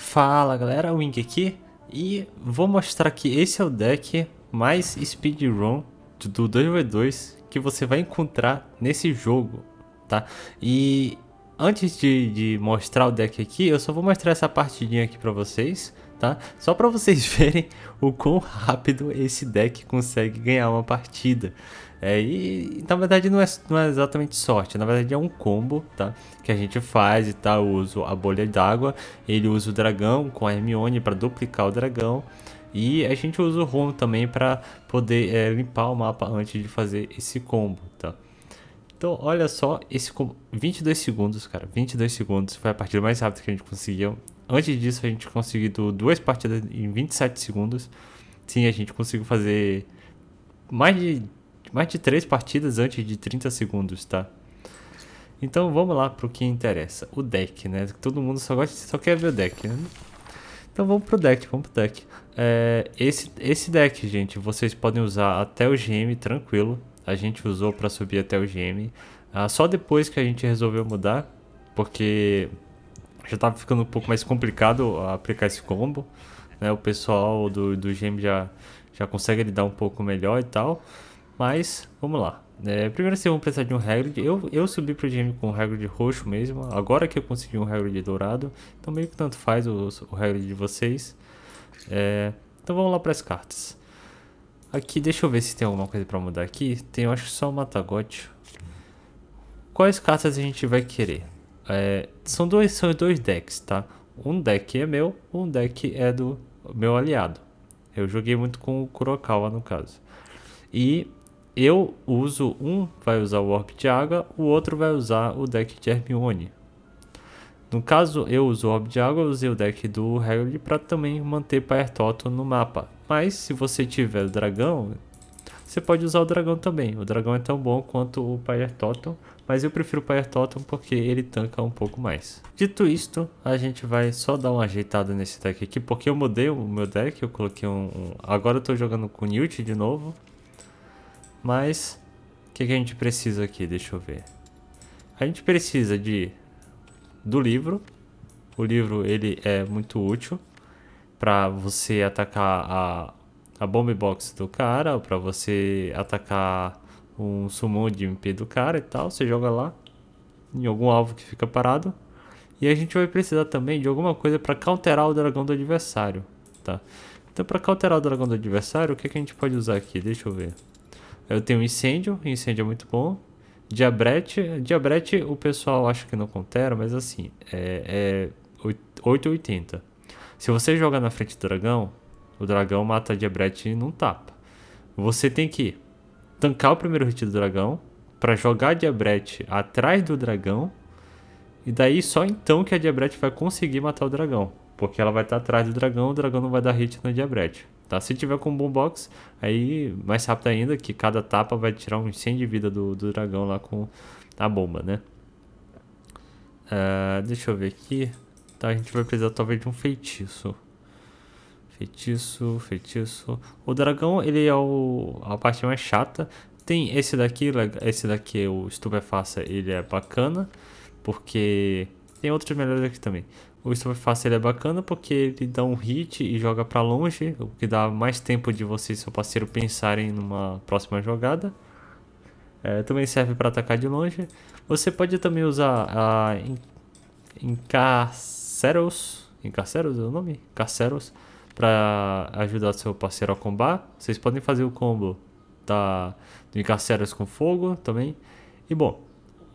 Fala galera, Wing aqui e vou mostrar que esse é o deck mais speedrun do 2v2 que você vai encontrar nesse jogo, tá? E antes de, de mostrar o deck aqui, eu só vou mostrar essa partidinha aqui pra vocês, tá? Só para vocês verem o quão rápido esse deck consegue ganhar uma partida. É, e na verdade não é, não é exatamente sorte, na verdade é um combo, tá? Que a gente faz e tá? tal. Eu uso a bolha d'água, ele usa o dragão com a Hermione para duplicar o dragão. E a gente usa o Ron também para poder é, limpar o mapa antes de fazer esse combo, tá? Então, olha só, esse combo, 22 segundos, cara, 22 segundos, foi a partida mais rápida que a gente conseguiu Antes disso, a gente conseguiu duas partidas em 27 segundos. Sim, a gente conseguiu fazer mais de, mais de três partidas antes de 30 segundos, tá? Então vamos lá pro que interessa. O deck, né? Todo mundo só gosta, só quer ver o deck, né? Então vamos pro deck, vamos pro deck. É, esse, esse deck, gente, vocês podem usar até o GM tranquilo. A gente usou para subir até o GM. Ah, só depois que a gente resolveu mudar, porque já estava tá ficando um pouco mais complicado aplicar esse combo. Né? O pessoal do, do GM já, já consegue lidar um pouco melhor e tal. Mas, vamos lá. É, primeiro vocês vão precisar de um Hagrid. Eu, eu subi pro GM com um Hagrid roxo mesmo. Agora que eu consegui um Hagrid dourado. Então meio que tanto faz o, o Hagrid de vocês. É, então vamos lá para as cartas. Aqui, deixa eu ver se tem alguma coisa para mudar aqui. Tem, eu acho, só o Matagote. Quais cartas a gente vai querer? É, são, dois, são dois decks, tá? Um deck é meu, um deck é do meu aliado. Eu joguei muito com o Kurokawa no caso. E eu uso um vai usar o Orb de Água, o outro vai usar o deck de Hermione. No caso, eu uso o Orb de Água, usei o deck do Hagrid para também manter Paertoto no mapa. Mas se você tiver o dragão, você pode usar o dragão também. O dragão é tão bom quanto o Pyre Totem, mas eu prefiro o Pyre Totem porque ele tanca um pouco mais. Dito isto, a gente vai só dar uma ajeitada nesse deck aqui, porque eu mudei o meu deck, eu coloquei um... um... Agora eu tô jogando com Newt de novo, mas o que, que a gente precisa aqui? Deixa eu ver. A gente precisa de do livro. O livro ele é muito útil para você atacar a, a bomb box do cara, para você atacar um summon de MP do cara e tal, você joga lá em algum alvo que fica parado. E a gente vai precisar também de alguma coisa para counterar o dragão do adversário, tá? Então para counterar o dragão do adversário, o que, é que a gente pode usar aqui? Deixa eu ver. Eu tenho incêndio, incêndio é muito bom. Diabrete, diabrete o pessoal acha que não countera mas assim, é, é 880. Se você jogar na frente do dragão, o dragão mata a Diabrete num tapa. Você tem que tancar o primeiro hit do dragão para jogar a Diabrete atrás do dragão. E daí só então que a Diabrete vai conseguir matar o dragão. Porque ela vai estar tá atrás do dragão, o dragão não vai dar hit na Diabrete. Tá? Se tiver com box, aí mais rápido ainda, que cada tapa vai tirar uns 100 de vida do, do dragão lá com a bomba, né? Uh, deixa eu ver aqui. Tá, a gente vai precisar talvez de um feitiço. Feitiço, feitiço. O dragão, ele é o, a parte mais chata. Tem esse daqui, esse daqui, o estupefaça, ele é bacana. Porque tem outros melhores aqui também. O estupefaça, ele é bacana porque ele dá um hit e joga pra longe. O que dá mais tempo de você e seu parceiro pensarem numa próxima jogada. É, também serve para atacar de longe. Você pode também usar a encarceros, encarceros é o nome? encarceros para ajudar seu parceiro a combar. Vocês podem fazer o combo da, do com fogo também. E bom,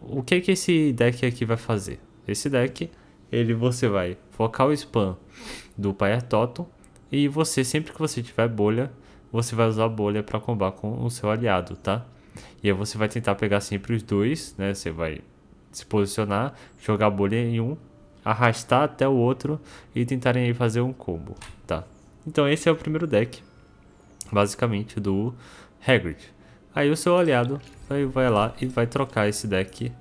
o que que esse deck aqui vai fazer? Esse deck, ele você vai focar o spam do Pyre Totem e você sempre que você tiver bolha, você vai usar a bolha para combar com o seu aliado, tá? E aí você vai tentar pegar sempre os dois, né? Você vai se posicionar, jogar a bolha em um, arrastar até o outro e tentarem fazer um combo, tá? Então esse é o primeiro deck, basicamente, do Hagrid. Aí o seu aliado vai, vai lá e vai trocar esse deck,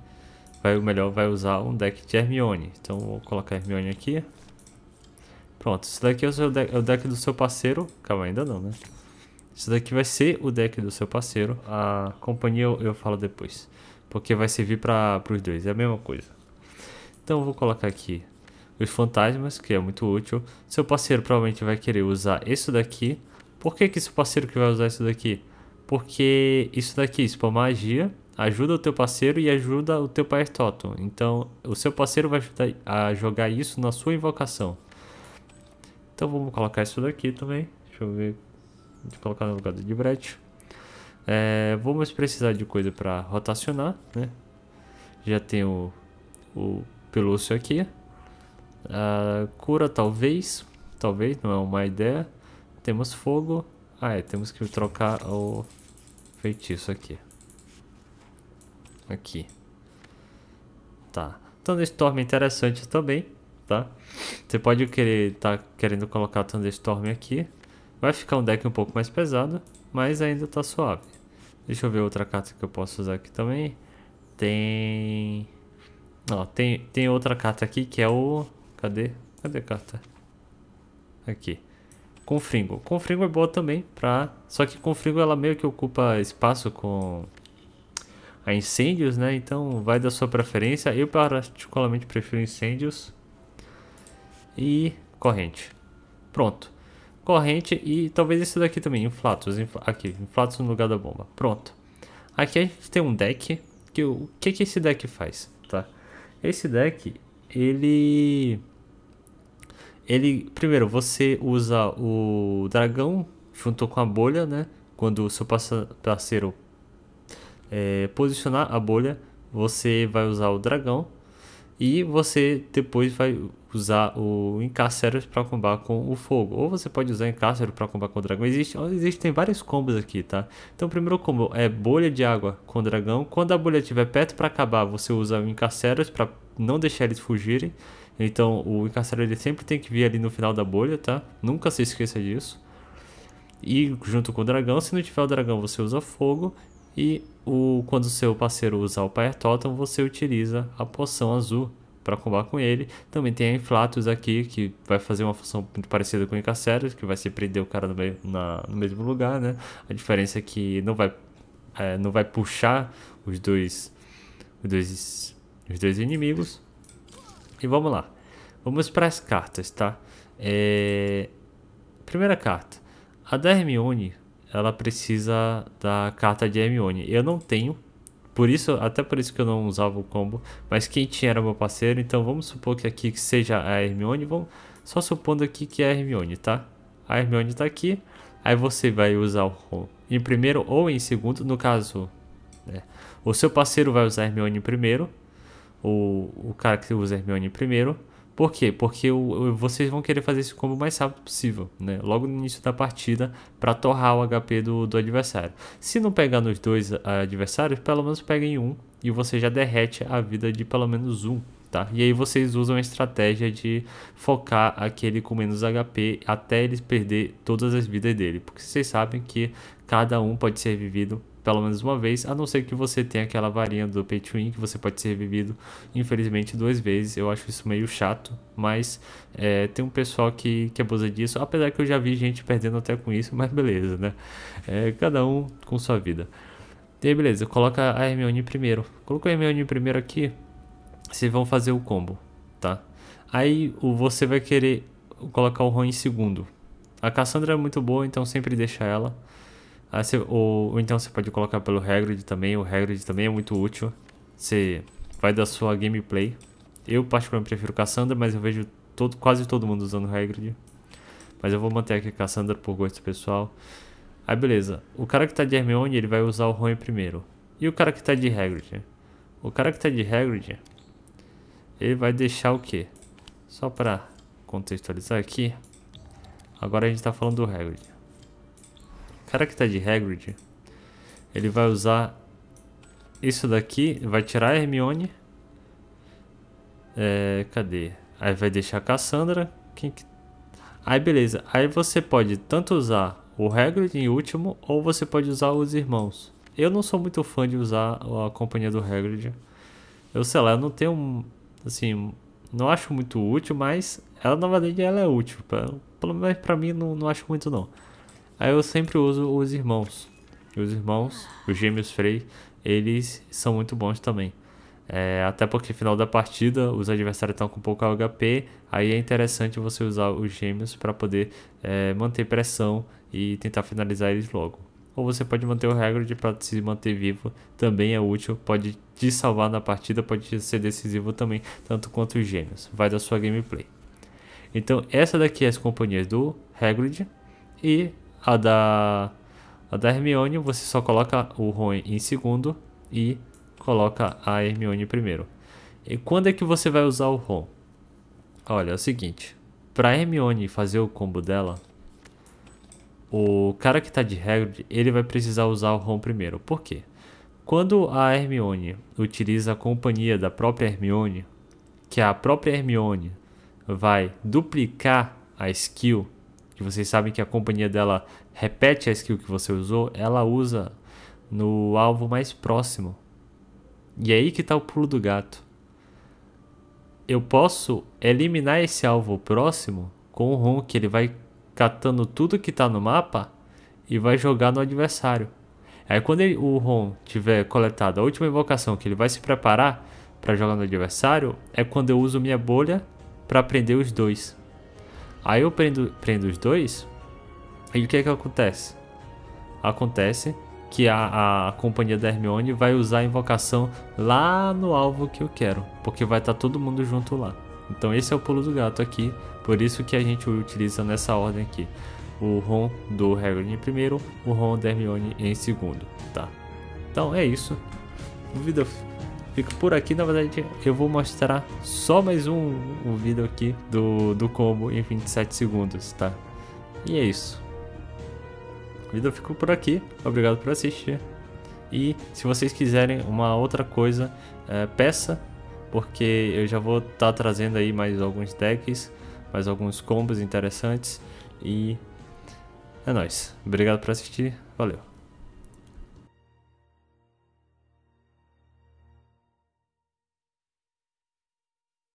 vai, ou melhor, vai usar um deck de Hermione. Então vou colocar Hermione aqui. Pronto, esse daqui é o, deck, é o deck do seu parceiro. Calma, ainda não, né? Isso daqui vai ser o deck do seu parceiro. A companhia eu, eu falo depois. Porque vai servir para os dois. É a mesma coisa. Então eu vou colocar aqui os fantasmas, que é muito útil. Seu parceiro provavelmente vai querer usar isso daqui. Por que, que seu parceiro que vai usar isso daqui? Porque isso daqui para magia, ajuda o teu parceiro e ajuda o teu pai Paertoton. Então, o seu parceiro vai ajudar a jogar isso na sua invocação. Então, vamos colocar isso daqui também. Deixa eu ver. Vou colocar no lugar do Dibrete. É, vamos precisar de coisa para rotacionar, né? Já tem o, o pelúcio aqui. Uh, cura talvez, talvez, não é uma ideia. Temos fogo. Ah, é, temos que trocar o feitiço aqui. Aqui. Tá. Thunderstorm é interessante também, tá? Você pode querer tá querendo colocar Thunderstorm aqui. Vai ficar um deck um pouco mais pesado, mas ainda tá suave. Deixa eu ver outra carta que eu posso usar aqui também. Tem... Ó, tem, tem outra carta aqui que é o Cadê? Cadê a carta? Aqui. Confringo. Confringo é boa também pra... Só que Confringo ela meio que ocupa espaço com a incêndios, né? Então vai da sua preferência. Eu particularmente prefiro incêndios e corrente. Pronto. Corrente e talvez esse daqui também, inflatos. Infl aqui, inflatos no lugar da bomba. Pronto. Aqui a gente tem um deck. Que, o que, que esse deck faz, tá? Esse deck, ele ele, primeiro, você usa o dragão junto com a bolha, né? Quando o seu parceiro é, posicionar a bolha, você vai usar o dragão e você depois vai usar o encarceros para combar com o fogo. Ou você pode usar encarceros para combar com o dragão. Existe, existem vários combos aqui, tá? Então, o primeiro combo é bolha de água com o dragão. Quando a bolha estiver perto para acabar, você usa o Incarceros para não deixar eles fugirem. Então o encarcerado ele sempre tem que vir ali no final da bolha, tá? Nunca se esqueça disso. E junto com o dragão, se não tiver o dragão, você usa fogo. E o, quando o seu parceiro usar o Pyre Totem, você utiliza a poção azul para combater com ele. Também tem a Inflatus aqui, que vai fazer uma função muito parecida com o Encarcerado, que vai se prender o cara no, meio, na, no mesmo lugar, né? A diferença é que não vai, é, não vai puxar os dois, os dois, os dois inimigos. E vamos lá. Vamos para as cartas, tá? É... Primeira carta. A da Hermione, ela precisa da carta de Hermione. Eu não tenho, por isso, até por isso que eu não usava o combo, mas quem tinha era meu parceiro, então vamos supor que aqui que seja a Hermione, vamos só supondo aqui que é a Hermione, tá? A Hermione tá aqui, aí você vai usar o em primeiro ou em segundo, no caso, né? o seu parceiro vai usar a Hermione em primeiro, o, o cara que usa Hermione primeiro. Por quê? Porque o, o, vocês vão querer fazer esse combo o mais rápido possível, né? Logo no início da partida, para torrar o HP do, do adversário. Se não pegar nos dois ah, adversários, pelo menos peguem um e você já derrete a vida de pelo menos um, tá? E aí vocês usam a estratégia de focar aquele com menos HP até ele perder todas as vidas dele, porque vocês sabem que cada um pode ser vivido pelo menos uma vez, a não ser que você tenha aquela varinha do pay to win que você pode ser revivido, infelizmente, duas vezes. Eu acho isso meio chato, mas é, tem um pessoal que, que abusa disso, apesar que eu já vi gente perdendo até com isso, mas beleza, né? É, cada um com sua vida. E aí, beleza, coloca a Hermione primeiro. Colocou a Hermione primeiro aqui, vocês vão fazer o combo, tá? Aí você vai querer colocar o Ron em segundo. A Cassandra é muito boa, então sempre deixa ela você, ah, ou, ou, então você pode colocar pelo Hagrid também. O Hagrid também é muito útil. Você vai da sua gameplay. Eu particularmente prefiro Cassandra, mas eu vejo todo, quase todo mundo usando Hagrid. Mas eu vou manter aqui Cassandra por gosto pessoal. Aí beleza. O cara que tá de Hermione, ele vai usar o Rony primeiro. E o cara que tá de Hagrid? O cara que tá de Hagrid, ele vai deixar o quê? Só pra contextualizar aqui. Agora a gente tá falando do Hagrid cara que tá de Hagrid, ele vai usar isso daqui, vai tirar a Hermione. É, cadê? Aí vai deixar a Cassandra. Quem que... Aí beleza, aí você pode tanto usar o Hagrid em último ou você pode usar os irmãos. Eu não sou muito fã de usar a companhia do Hagrid. Eu sei lá, eu não tenho assim, não acho muito útil, mas ela na verdade ela é útil, pra, pelo menos para mim não, não acho muito não. Aí eu sempre uso os irmãos. Os irmãos, os gêmeos Frey, eles são muito bons também. É, até porque final da partida os adversários estão com pouco HP, aí é interessante você usar os gêmeos para poder é, manter pressão e tentar finalizar eles logo. Ou você pode manter o Hagrid para se manter vivo, também é útil, pode te salvar na partida, pode ser decisivo também, tanto quanto os gêmeos, vai da sua gameplay. Então essa daqui é as companhias do Hagrid e a da, a da Hermione, você só coloca o Ron em segundo e coloca a Hermione primeiro. E quando é que você vai usar o Ron? Olha, é o seguinte. para Hermione fazer o combo dela, o cara que tá de Hagrid, ele vai precisar usar o Ron primeiro. Por quê? Quando a Hermione utiliza a companhia da própria Hermione, que a própria Hermione vai duplicar a skill que vocês sabem que a companhia dela repete a skill que você usou, ela usa no alvo mais próximo. E é aí que está o pulo do gato. Eu posso eliminar esse alvo próximo com o Ron, que ele vai catando tudo que está no mapa e vai jogar no adversário. Aí quando ele, o Ron tiver coletado a última invocação que ele vai se preparar para jogar no adversário, é quando eu uso minha bolha para prender os dois. Aí eu prendo, prendo os dois. E o que é que acontece? Acontece que a, a companhia da Hermione vai usar a invocação lá no alvo que eu quero. Porque vai estar tá todo mundo junto lá. Então esse é o pulo do gato aqui. Por isso que a gente utiliza nessa ordem aqui. O Ron do Hagrid em primeiro, o Ron da Hermione em segundo, tá? Então é isso. vídeo fico por aqui. Na verdade, eu vou mostrar só mais um, um vídeo aqui do, do combo em 27 segundos, tá? E é isso. O vídeo ficou por aqui. Obrigado por assistir. E se vocês quiserem uma outra coisa, é, peça, porque eu já vou estar tá trazendo aí mais alguns decks, mais alguns combos interessantes. E é nóis. Obrigado por assistir. Valeu.